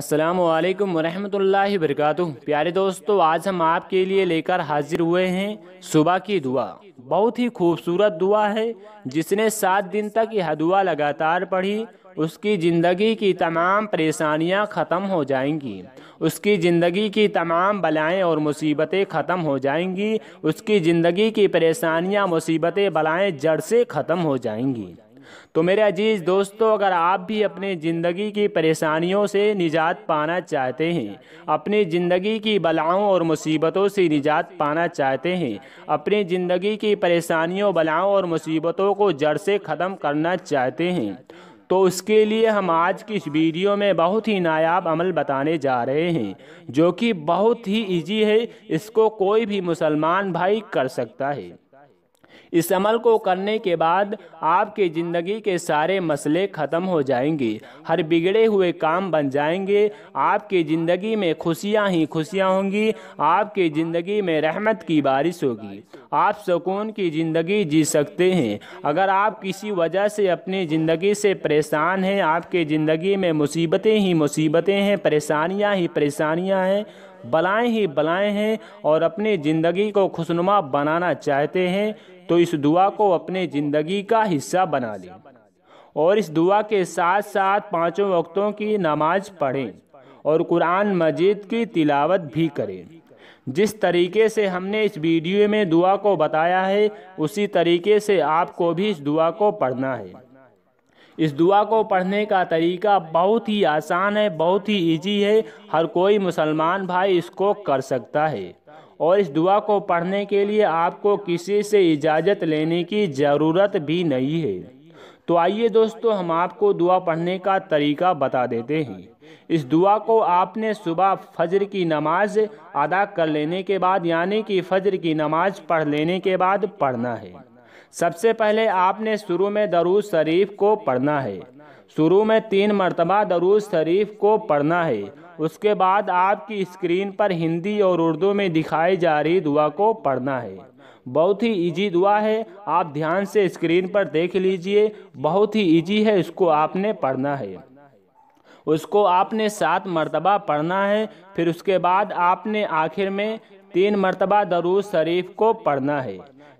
अस्सलाम वालेकुम रहमतुल्लाहि वरकatuह प्यारे दोस्तों आज हम आपके लिए लेकर हाजिर हुए हैं सुबह की दुआ बहुत ही खूबसूरत दुआ है जिसने सात दिन तक यह दुआ लगातार पढ़ी उसकी ज़िंदगी की तमाम परेशानियां ख़त्म हो जाएंगी उसकी ज़िंदगी की तमाम बलाएं और मुसीबतें ख़त्म हो जाएंगी उसकी ज़िंदगी की परेशानियां मुसीबतें बलाएं जड़ से ख़त्म हो जाएंगी तो मेरे अजीज़ दोस्तों अगर आप भी अपनी ज़िंदगी की परेशानियों से निजात पाना चाहते हैं अपनी ज़िंदगी की बलाओं और मुसीबतों से निजात पाना चाहते हैं अपनी ज़िंदगी की परेशानियों बलाओं और मुसीबतों को जड़ से ख़त्म करना चाहते हैं तो उसके लिए हम आज की इस वीडियो में बहुत ही नायाब अमल बताने जा रहे हैं जो कि बहुत ही इजी है इसको कोई भी मुसलमान भाई कर सकता है इस अमल को करने के बाद आपकी ज़िंदगी के सारे मसले ख़त्म हो जाएंगे हर बिगड़े हुए काम बन जाएंगे आपकी ज़िंदगी में खुशियाँ ही खुशियाँ होंगी आपकी ज़िंदगी में रहमत की बारिश होगी आप सुकून की ज़िंदगी जी सकते हैं अगर आप किसी वजह से अपनी ज़िंदगी से परेशान हैं आपके ज़िंदगी में मुसीबतें ही मुसीबतें हैं परेशानियाँ ही परेशानियाँ हैं बलाएं ही बलाएं हैं और अपनी ज़िंदगी को खुशनुमा बनाना चाहते हैं तो इस दुआ को अपने ज़िंदगी का हिस्सा बना लें और इस दुआ के साथ साथ पाँचों वक्तों की नमाज पढ़ें और कुरान मजीद की तिलावत भी करें जिस तरीके से हमने इस वीडियो में दुआ को बताया है उसी तरीके से आपको भी इस दुआ को पढ़ना है इस दुआ को पढ़ने का तरीका बहुत ही आसान है बहुत ही ईजी है हर कोई मुसलमान भाई इसको कर सकता है और इस दुआ को पढ़ने के लिए आपको किसी से इजाज़त लेने की ज़रूरत भी नहीं है तो आइए दोस्तों हम आपको दुआ पढ़ने का तरीका बता देते हैं इस दुआ को आपने सुबह फजर की नमाज अदा कर लेने के बाद यानी कि फजर की नमाज पढ़ लेने के बाद पढ़ना है सबसे पहले आपने शुरू में दरूज शरीफ को पढ़ना है शुरू में तीन मरतबा दरूज शरीफ को पढ़ना है उसके बाद आपकी स्क्रीन पर हिंदी और उर्दू में दिखाई जा रही दुआ को पढ़ना है बहुत ही इजी दुआ है आप ध्यान से स्क्रीन पर देख लीजिए बहुत ही इजी है इसको आपने पढ़ना है उसको आपने सात मरतबा पढ़ना है फिर उसके बाद आपने आखिर में तीन मरतबा दरूज शरीफ को पढ़ना है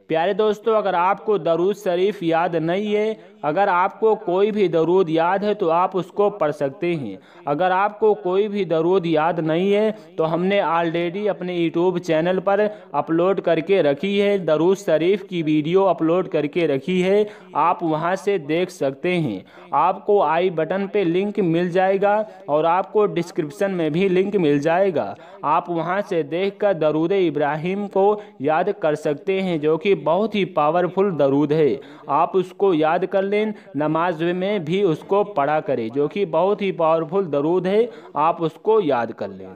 प्यारे दोस्तों अगर आपको दरूद शरीफ याद नहीं है अगर आपको कोई भी दरूद याद है तो आप उसको पढ़ सकते हैं अगर आपको कोई भी दरूद याद नहीं है तो हमने ऑलरेडी अपने यूट्यूब चैनल पर अपलोड करके रखी है दरूद शरीफ की वीडियो अपलोड करके रखी है आप वहां से देख सकते हैं आपको आई बटन पे लिंक मिल जाएगा और आपको डिस्क्रिप्शन में भी लिंक मिल जाएगा आप वहाँ से देख कर दरूद इब्राहिम को याद कर सकते हैं जो कि बहुत ही पावरफुल दरूद है आप उसको याद कर लें नमाज में भी उसको पढ़ा करें जो कि बहुत ही पावरफुल दरूद है आप उसको याद कर लें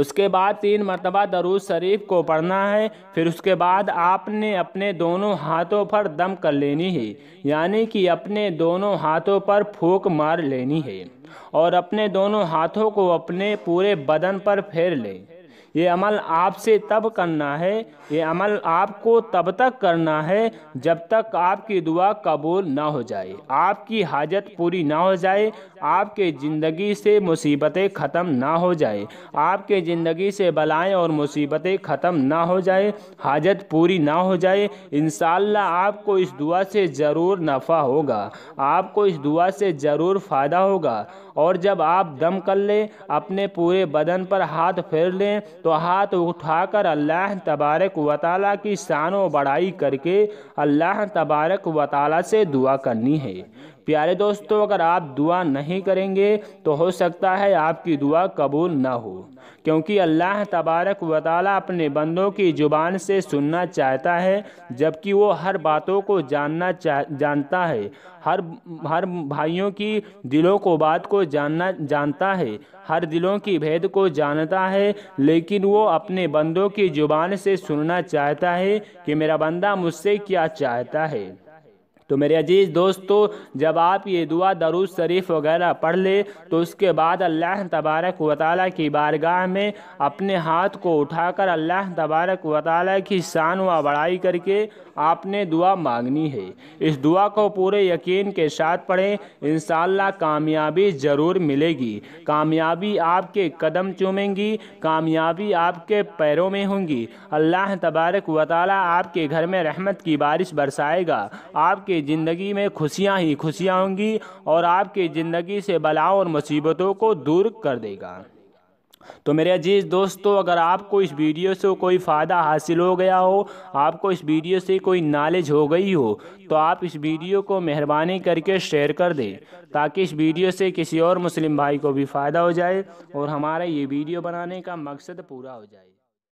उसके बाद तीन मरतबा दरूद शरीफ को पढ़ना है फिर उसके बाद आपने अपने दोनों हाथों पर दम कर लेनी है यानी कि अपने दोनों हाथों पर फूक मार लेनी है और अपने दोनों हाथों को अपने पूरे बदन पर फेर लें ये अमल आपसे तब करना है ये अमल आपको तब तक करना है जब तक आपकी दुआ कबूल ना हो जाए आपकी हाजत पूरी ना हो जाए आपके ज़िंदगी से मुसीबतें ख़त्म ना हो जाए आपके ज़िंदगी से बलाएं और मुसीबतें ख़त्म ना हो जाए हाजत पूरी ना हो जाए इन आपको इस दुआ से ज़रूर नफ़ा होगा आपको इस दुआ से ज़रूर फ़ायदा होगा और जब आप दम कर लें अपने पूरे बदन पर हाथ फेर लें तो हाथ उठाकर अल्लाह तबारक वाली की शान बड़ाई करके अल्लाह तबारक वताल से दुआ करनी है प्यारे दोस्तों अगर आप दुआ नहीं करेंगे तो हो सकता है आपकी दुआ कबूल ना हो क्योंकि अल्लाह तबारक वताल अपने बंदों की ज़ुबान से सुनना चाहता है जबकि वो हर बातों को जानना चाह जानता है हर हर भाइयों की दिलों को बात को जानना जानता है हर दिलों की भेद को जानता है लेकिन वो अपने बंदों की जुबान से सुनना चाहता है कि मेरा बंदा मुझसे क्या चाहता है तो मेरे अजीज़ दोस्तों जब आप ये दुआ दरुज शरीफ वगैरह पढ़ ले तो उसके बाद अल्लाह तबारक व ताली की बारगाह में अपने हाथ को उठाकर अल्लाह तबारक व ताली की शान व बड़ाई करके आपने दुआ मांगनी है इस दुआ को पूरे यकीन के साथ पढ़ें इन कामयाबी ज़रूर मिलेगी कामयाबी आपके कदम चूमेंगी कामयाबी आपके पैरों में होंगी अल्लाह तबारक व ताली आपके घर में रहमत की बारिश बरसाएगा आपके आपकी ज़िंदगी में खुशियाँ ही खुशियाँ होंगी और आपकी ज़िंदगी से बलाओं और मुसीबतों को दूर कर देगा तो मेरे अजीज़ दोस्तों अगर आपको इस वीडियो से कोई फ़ायदा हासिल हो गया हो आपको इस वीडियो से कोई नॉलेज हो गई हो तो आप इस वीडियो को मेहरबानी करके शेयर कर दें ताकि इस वीडियो से किसी और मुस्लिम भाई को भी फ़ायदा हो जाए और हमारा ये वीडियो बनाने का मकसद पूरा हो जाए